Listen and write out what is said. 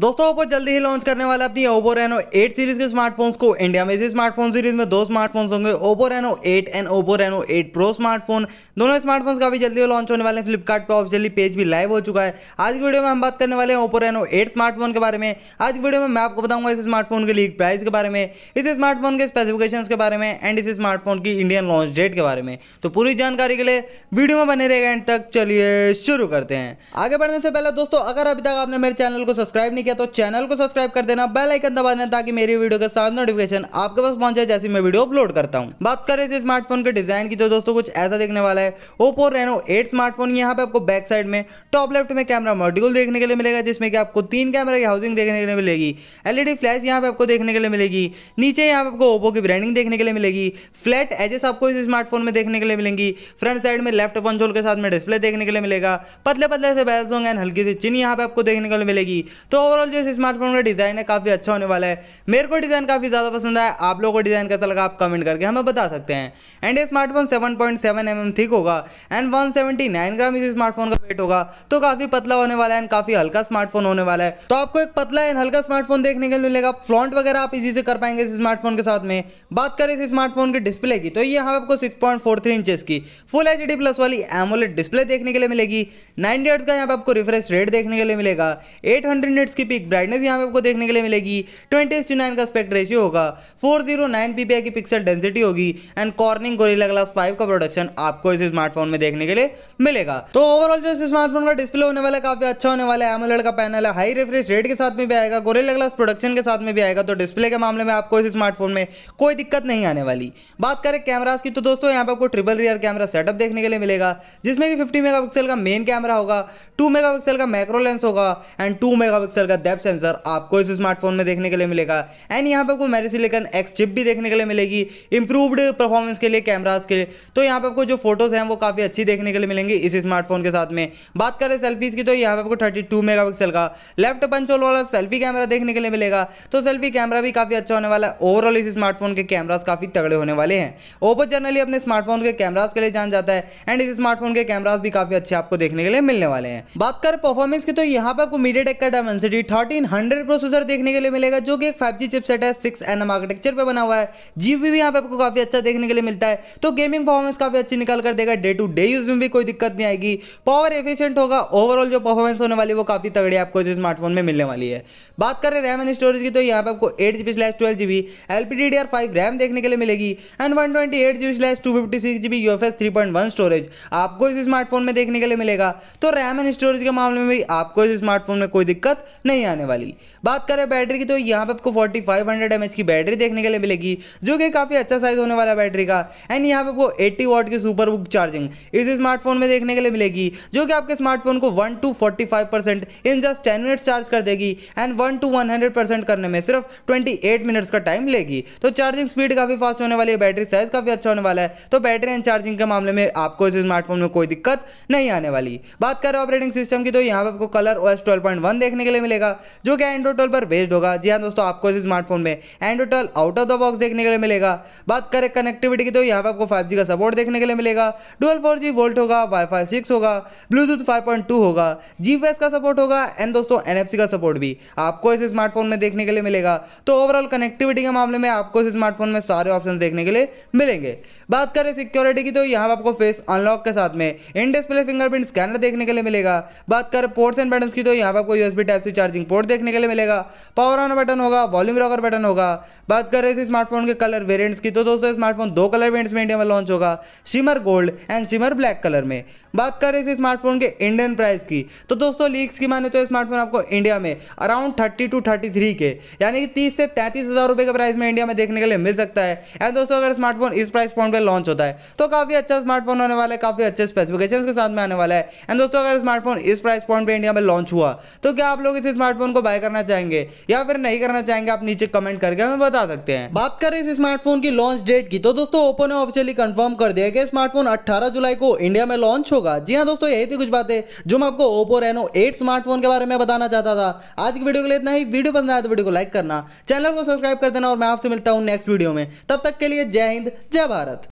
दोस्तों ओप्पो जल्दी ही लॉन्च करने वाला अपनी ओप्पो रेनो 8 सीरीज के स्मार्टफोन्स को इंडिया में इसी स्मार्टफोन सीरीज में दो स्मार्टफोन्स होंगे Oppo Reno 8 and Oppo Reno 8 pro smartphone दोनों स्मार्टफोन्स काफी जल्दी लॉन्च होने वाले हैं फ्लिपकार्ट पे ऑफिशियली पेज भी लाइव हो चुका है आज की वीडियो में हम बात करने वाले हैं ओप्पो रेनो एट स्मार्टफोन के बारे में आज की वीडियो में मैं आपको बताऊंगा इस स्मार्टफोन के लीक प्राइस के बारे में इस स्मार्टफोन के स्पेसिफिकेशन के बारे में एंड इस स्मार्टफोन की इंडियन लॉन्च डेट के बारे में तो पूरी जानकारी के लिए वीडियो में बने रहेगा एंड तक चलिए शुरू करते हैं आगे बढ़ने से पहले दोस्तों अगर अभी तक आपने मेरे चैनल को सब्सक्राइब नहीं किया तो चैनल को सब्सक्राइब कर देना बेल आइकन दबा देना ताकि मेरी वीडियो का सारा नोटिफिकेशन आपके पास पहुंचे जैसे मैं वीडियो अपलोड करता हूं बात करें इस स्मार्टफोन के डिजाइन की तो दोस्तों कुछ ऐसा देखने वाला है ओप्पो रेनो एट स्मार्टफोन यहाँ पे आपको बैक साइड में टॉप लेफ्ट में कैमरा मॉड्यूल देखने के लिए मिलेगा जिसमें कि आपको तीन कैमरा की हाउसिंग देखने के लिए मिलेगी एलईडी फ्लैश यहाँ पे आपको देखने के लिए मिलेगी नीचे यहाँ पे आपको ओप्पो की ब्रांडिंग देखने के लिए मिलेगी फ्लैट एजेस आपको इस स्मार्टफोन में देखने के लिए मिलेंगी फ्रंट साइड में लेफ्ट पंचोल के साथ में डिस्प्ले देखने के लिए मिलेगा पतले पतले से बैल्स होंगे एंड हल्की सी चिन यहाँ पे आपको देखने के लिए मिलेगी तो ओवरऑल जो इस स्मार्टफोन का डिज़ाइन है काफ़ी अच्छा होने वाला है मेरे को डिज़ाइन काफ़ी ज़्यादा पसंद आया आप लोगों को डिज़ाइन कैसा लगा आप कमेंट करके हमें बता सकते हैं एंड ये smartphone seven point seven M M thick होगा and one seventy nine gram इस स्मार्टफोन का वेट होगा तो काफ़ी पतला होने वाला है एंड काफ़ी हल्का स्मार्टफोन होने वाला है तो आपको एक पतला एंड हल्का स्मार्टफोन देखने के लिए मिलेगा फ्लॉन्ट वगैरह आप इजी से कर पाएंगे इस स्मार्टफोन के साथ में बात करें इस स्मार्टफोन के डिस्प्ले की तो ये यहाँ आपको six point four three inches की फुल एच डी प्लस वाली एमोलेट डिस्प्ले देखने के लिए मिलेगी नाइनटी हर्ट्स का यहाँ पर आपको रिफ्रेश रेट देखने के लिए मिलेगा एट हंड्रेड की पीक ब्राइटनेस यहाँ पे आपको देखने के लिए मिलेगी ट्वेंटी टू नाइन का स्पेक्ट रेशियो होगा फोर जीरो नाइन पीपीआई की पिक्सल डेंसिटी होगी and Corning Gorilla Glass five का प्रोडक्शन आपको इस स्मार्टफोन में देखने के लिए मिलेगा तो ओवरऑल जो इस स्मार्टफोन का डिस्प्ले होने वाला काफी अच्छा होने वाला है एमोलेड का पैनल है हाई रिफ्रेश रेट के साथ में भी आएगा गोरिल्ला ग्लास प्रोडक्शन के साथ में भी आएगा तो डिस्प्ले के मामले में आपको इस स्मार्टफोन में कोई दिक्कत नहीं आने वाली बात करें कैमराज की तो दोस्तों यहाँ पे आपको ट्रिपल रियर कैमरा सेटअप देखने के लिए मिलेगा जिसमें कि 50 मेगापिक्सल का मेन कैमरा होगा 2 मेगापिक्सल का मैक्रो लेंस होगा एंड 2 मेगापिक्सल का का डेप सेंसर आपको इस स्मार्टफोन में देखने के लिए मिलेगा एंड यहाँ पर आपको मेरी सिलिकन एक्स चिप भी देखने के लिए मिलेगी इंप्रूव्ड परफॉर्मेंस के लिए कैमराज के लिए तो यहाँ पर आपको जो फोटोज हैं वो काफ़ी अच्छी देखने के लिए मिलेंगे इस स्मार्टफोन के साथ में बात करें सेल्फीज की तो यहाँ पर आपको थर्टी टू का लेफ्ट पंचोल वाला सेल्फी कैमरा देखने के लिए मिलेगा तो सेल्फी कैमरा भी काफ़ी अच्छा होने वाला है ओवरऑल इस स्मार्टफोन के कैमराज काफ़ी तगड़े होने वाले हैं ओपो जनरली अपने स्मार्टफोन के कैमराज के लिए जान जाता है एंड इस स्मार्टफोन के कैमराज भी काफ़ी अच्छे आपको देखने के लिए मिलने वाले हैं बात करें परफॉर्मेंस की तो यहाँ पर आपको मीडिया का डायमेंसिटी थर्टीन हंड्रेड प्रोसेसर देखने के लिए मिलेगा जो कि एक फाइव जी चिपसेट है सिक्स एन आर्किटेक्चर पर बना हुआ है जीबी भी यहाँ पे आपको काफ़ी अच्छा देखने के लिए मिलता है तो गेमिंग परफॉर्मेंस काफ़ी अच्छी निकाल कर देगा डे टू डे यूज़ में भी कोई दिक्कत नहीं आएगी पावर एफिशियंट होगा ओवरऑल जो परफॉर्मेंस होने वाली वो काफ़ी तगड़ी आपको इस स्मार्टफोन में मिलने वाली है बात करें रैम एंड स्टोरेज की तो यहाँ पर आपको eight G slash twelve G B L P D D R five RAM देखने के लिए मिलेगी and one twenty eight G slash two fifty six G B U F S three point one storage आपको इस smartphone में देखने के लिए मिलेगा तो रैम एंड स्टोरेज के मामले में भी आपको इस स्मार्टफोन में कोई दिक्कत नहीं नहीं आने वाली बात करें बैटरी की तो यहाँ पे आपको 4500 फाइव की बैटरी देखने के लिए मिलेगी जो कि काफ़ी अच्छा साइज होने वाला बैटरी का एंड यहाँ पे आपको 80 वॉट की सुपर बुक चार्जिंग इस स्मार्टफोन में देखने के लिए मिलेगी जो कि आपके स्मार्टफोन को one to forty in just ten minutes charge कर देगी एंड वन टू वन करने में सिर्फ ट्वेंटी मिनट्स का टाइम लेगी तो चार्जिंग स्पीड काफ़ी फास्ट होने वाली है बैटरी साइज काफ़ी अच्छा होने वाला है तो बैटरी एंड चार्जिंग के मामले में आपको इस स्मार्टफोन में कोई दिक्कत नहीं आने वाली बात करें ऑपरेटिंग सिस्टम की तो यहाँ पर आपको कलर ओ एस देखने के लिए मिलेगा जाएगा जो कि एंड्रॉइड ट्वेल्व पर बेस्ड होगा जी हाँ दोस्तों आपको इस स्मार्टफोन में Android twelve out of the box देखने के लिए मिलेगा बात करें कनेक्टिविटी की तो यहाँ पर आपको फाइव का सपोर्ट देखने के लिए मिलेगा ट्वेल्व फोर वोल्ट होगा वाईफाई सिक्स होगा ब्लूटूथ फाइव होगा जी का सपोर्ट होगा एंड दोस्तों एन का सपोर्ट भी आपको इस स्मार्टफोन में देखने के लिए मिलेगा तो ओवरऑल कनेक्टिविटी के मामले में आपको इस स्मार्टफोन में सारे ऑप्शन देखने के लिए मिलेंगे बात करें सिक्योरिटी की तो यहाँ पर आपको फेस अनलॉक के साथ में इन डिस्प्ले फिंगरप्रिंट स्कैनर देखने के लिए मिलेगा बात करें पोर्ट्स एंड बटन की तो यहाँ पर आपको USB type C charging port देखने के लिए मिलेगा पावर ऑन बटन होगा वॉल्यूम रॉकर बटन होगा बात कर रहे थे स्मार्टफोन के कलर वेरियंट्स की तो दोस्तों स्मार्टफोन दो कलर वेरियंट्स में इंडिया में लॉन्च होगा shimmer gold and shimmer black colour में बात करें इस स्मार्टफोन के इंडियन प्राइस की तो दोस्तों लीक्स की माने तो स्मार्टफोन आपको इंडिया में around thirty two thirty three के यानी कि तीस से तैंतीस हज़ार रुपए के प्राइस में इंडिया में देखने के लिए मिल सकता है एंड दोस्तों अगर स्मार्टफोन इस प्राइस पॉइंट पर लॉन्च होता है तो काफ़ी अच्छा स्मार्टफोन होने वाला है काफ़ी अच्छे स्पेसिफिकेशन के साथ में आने वाला है एंड दोस्तों अगर स्मार्टफोन इस प्राइस पॉइंट पर इंडिया में लॉन्च हुआ तो क्या आप लोग इस स्मार्टफोन को बाय करना चाहेंगे या फिर नहीं करना चाहेंगे आप नीचे कमेंट करके हमें बता सकते हैं बात करें इस स्मार्टफोन की लॉन्च डेट की तो दोस्तों ओपो ने ऑफिशियली कंफर्म कर दिया कि स्मार्टफोन 18 जुलाई को इंडिया में लॉन्च होगा होगा जी हाँ दोस्तों यही थी कुछ बातें जो मैं आपको ओप्पो रेनो एट स्मार्टफोन के बारे में बताना चाहता था आज की वीडियो के लिए इतना ही वीडियो पसंद आया तो वीडियो को लाइक करना चैनल को सब्सक्राइब कर देना और मैं आपसे मिलता हूँ नेक्स्ट वीडियो में तब तक के लिए जय हिंद जय भारत